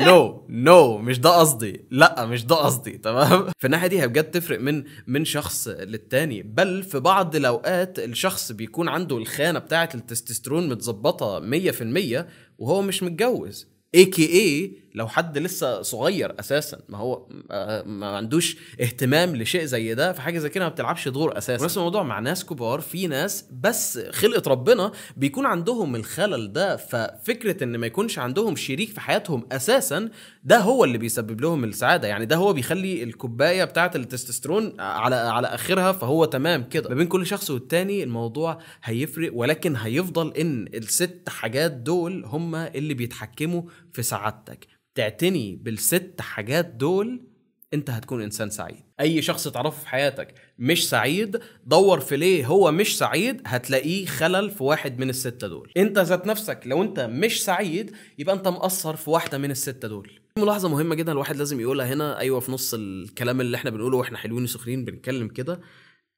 Speaker 1: نو نو مش ده قصدي لا مش ده قصدي تمام في الناحيه دي بجد تفرق من من شخص للتاني بل في بعض الاوقات الشخص بيكون عنده الخانه بتاعه التستوستيرون متظبطه 100% وهو مش متجوز اي كي اي لو حد لسه صغير اساسا ما هو آه، ما عندوش اهتمام لشيء زي ده فحاجه زي كده ما بتلعبش دور اساسا ونفس الموضوع مع ناس كبار في ناس بس خلقه ربنا بيكون عندهم الخلل ده ففكره ان ما يكونش عندهم شريك في حياتهم اساسا ده هو اللي بيسبب لهم السعاده يعني ده هو بيخلي الكوبايه بتاعه التستوستيرون على على اخرها فهو تمام كده ما بين كل شخص والتاني الموضوع هيفرق ولكن هيفضل ان الست حاجات دول هم اللي بيتحكموا في سعادتك تعتني بالست حاجات دول انت هتكون انسان سعيد اي شخص تعرفه في حياتك مش سعيد دور في ليه هو مش سعيد هتلاقيه خلل في واحد من الستة دول انت ذات نفسك لو انت مش سعيد يبقى انت مقصر في واحدة من الستة دول ملاحظة مهمة جدا الواحد لازم يقولها هنا ايوه في نص الكلام اللي احنا بنقوله واحنا حلوين وسخرين بنتكلم كده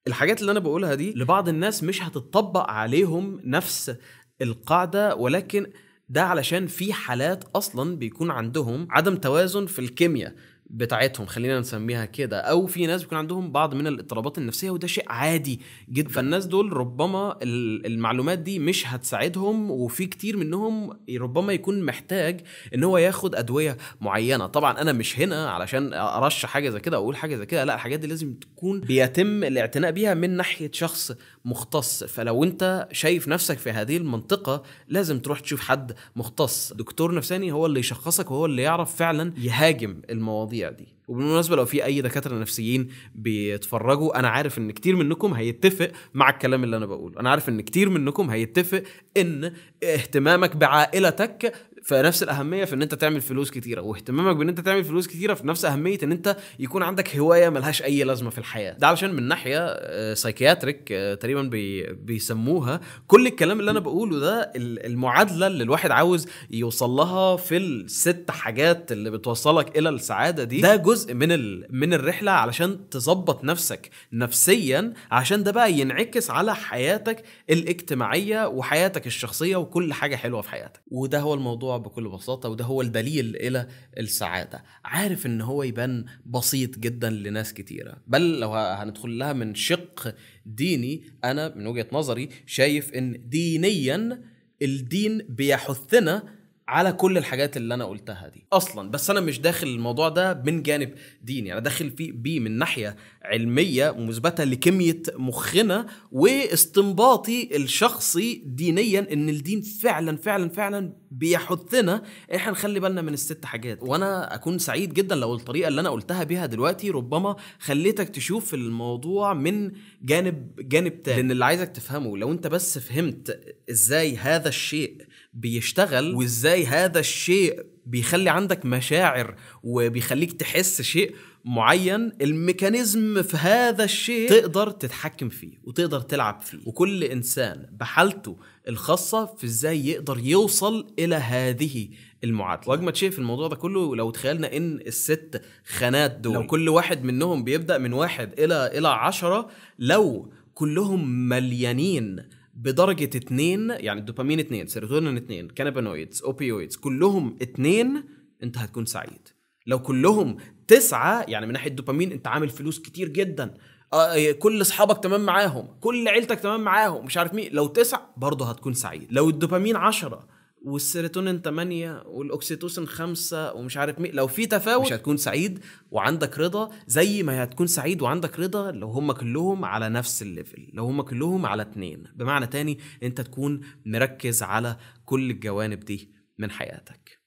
Speaker 1: الحاجات اللي انا بقولها دي لبعض الناس مش هتطبق عليهم نفس القاعدة ولكن ده علشان في حالات اصلا بيكون عندهم عدم توازن في الكيمياء بتاعتهم خلينا نسميها كده او في ناس بيكون عندهم بعض من الاضطرابات النفسيه وده شيء عادي جدا فالناس دول ربما المعلومات دي مش هتساعدهم وفي كتير منهم ربما يكون محتاج ان هو ياخد ادويه معينه طبعا انا مش هنا علشان ارشح حاجه زي كده واقول حاجه زي كده لا الحاجات دي لازم تكون بيتم الاعتناء بيها من ناحيه شخص مختص فلو انت شايف نفسك في هذه المنطقه لازم تروح تشوف حد مختص دكتور نفساني هو اللي يشخصك وهو اللي يعرف فعلا يهاجم المواضيع الدقيقه دي وبالمناسبه لو في اي دكاتره نفسيين بيتفرجوا انا عارف ان كتير منكم هيتفق مع الكلام اللي انا بقوله انا عارف ان كتير منكم هيتفق ان اهتمامك بعائلتك فنفس الاهميه في ان انت تعمل فلوس كتيره واهتمامك بان انت تعمل فلوس كتيره في نفس اهميه ان انت يكون عندك هوايه ملهاش اي لازمه في الحياه ده علشان من ناحيه سايكياتريك آه، آه، تقريبا بي بيسموها كل الكلام اللي انا بقوله ده المعادله اللي الواحد عاوز يوصل لها في الست حاجات اللي بتوصلك الى السعاده دي ده جزء من ال... من الرحله علشان تظبط نفسك نفسيا عشان ده بقى ينعكس على حياتك الاجتماعيه وحياتك الشخصيه وكل حاجه حلوه في حياتك وده هو الموضوع بكل بساطه وده هو الدليل الى السعاده عارف ان هو يبان بسيط جدا لناس كتيره بل لو هندخل لها من شق ديني انا من وجهه نظري شايف ان دينيا الدين بيحثنا على كل الحاجات اللي انا قلتها دي اصلا بس انا مش داخل الموضوع ده من جانب ديني انا داخل فيه بيه من ناحيه علميه مثبته لكميه مخنا واستنباطي الشخصي دينيا ان الدين فعلا فعلا فعلا بيحثنا احنا نخلي بالنا من الست حاجات وانا اكون سعيد جدا لو الطريقه اللي انا قلتها بيها دلوقتي ربما خليتك تشوف الموضوع من جانب جانب تاني لان اللي عايزك تفهمه لو انت بس فهمت ازاي هذا الشيء بيشتغل وازاي هذا الشيء بيخلي عندك مشاعر وبيخليك تحس شيء معين الميكانيزم في هذا الشيء تقدر تتحكم فيه وتقدر تلعب فيه وكل انسان بحالته الخاصه في ازاي يقدر يوصل الى هذه المعادله واجمد شيء في الموضوع ده كله لو تخيلنا ان الست خانات دول لو كل واحد منهم بيبدا من واحد الى الى عشرة لو كلهم مليانين بدرجه اتنين يعني الدوبامين اتنين سيروتونين اتنين كانابينويدز اوبيويدز كلهم اتنين انت هتكون سعيد لو كلهم تسعة يعني من ناحيه الدوبامين انت عامل فلوس كتير جدا آه، آه، كل اصحابك تمام معاهم كل عيلتك تمام معاهم مش عارف مين لو تسع برضه هتكون سعيد لو الدوبامين عشرة والسيروتونين 8 والاكسيتوسين 5 ومش عارف مين لو في تفاوت مش هتكون سعيد وعندك رضا زي ما هتكون سعيد وعندك رضا لو هم كلهم على نفس الليفل لو هم كلهم على اتنين بمعنى تاني انت تكون مركز على كل الجوانب دي من حياتك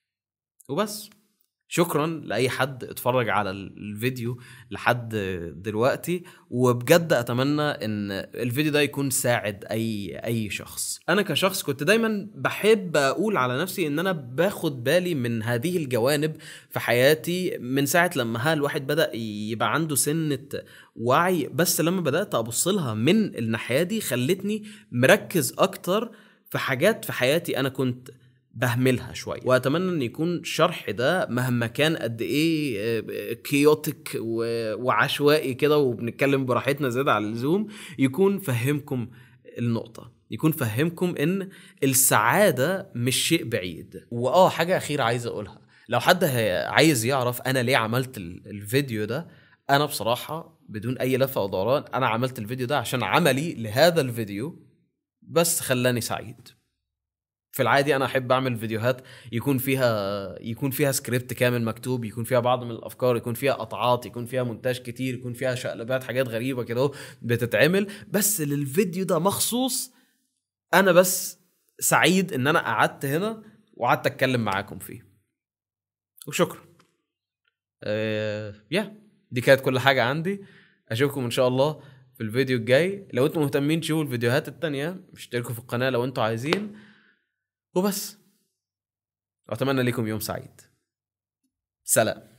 Speaker 1: وبس شكرا لاي حد اتفرج على الفيديو لحد دلوقتي وبجد اتمنى ان الفيديو ده يكون ساعد اي اي شخص انا كشخص كنت دايما بحب اقول على نفسي ان انا باخد بالي من هذه الجوانب في حياتي من ساعه لما ها الواحد بدا يبقى عنده سنه وعي بس لما بدات ابص لها من الناحيه دي خلتني مركز اكتر في حاجات في حياتي انا كنت بهملها شويه واتمنى ان يكون شرح ده مهما كان قد ايه كيوتك آه، وعشوائي كده وبنتكلم براحتنا زياده على اللزوم يكون فهمكم النقطه يكون فهمكم ان السعاده مش شيء بعيد واه حاجه اخيره عايز اقولها لو حد عايز يعرف انا ليه عملت الفيديو ده انا بصراحه بدون اي لفه ودوران انا عملت الفيديو ده عشان عملي لهذا الفيديو بس خلاني سعيد في العادي انا احب اعمل فيديوهات يكون فيها يكون فيها سكريبت كامل مكتوب يكون فيها بعض من الافكار يكون فيها قطعات يكون فيها مونتاج كتير يكون فيها شقلبات حاجات غريبه كده بتتعمل بس للفيديو ده مخصوص انا بس سعيد ان انا قعدت هنا وقعدت اتكلم معاكم فيه وشكرا أه يا دي كانت كل حاجه عندي اشوفكم ان شاء الله في الفيديو الجاي لو انتم مهتمين تشوفوا الفيديوهات التانية اشتركوا في القناه لو انتم عايزين وبس أتمنى لكم يوم سعيد سلام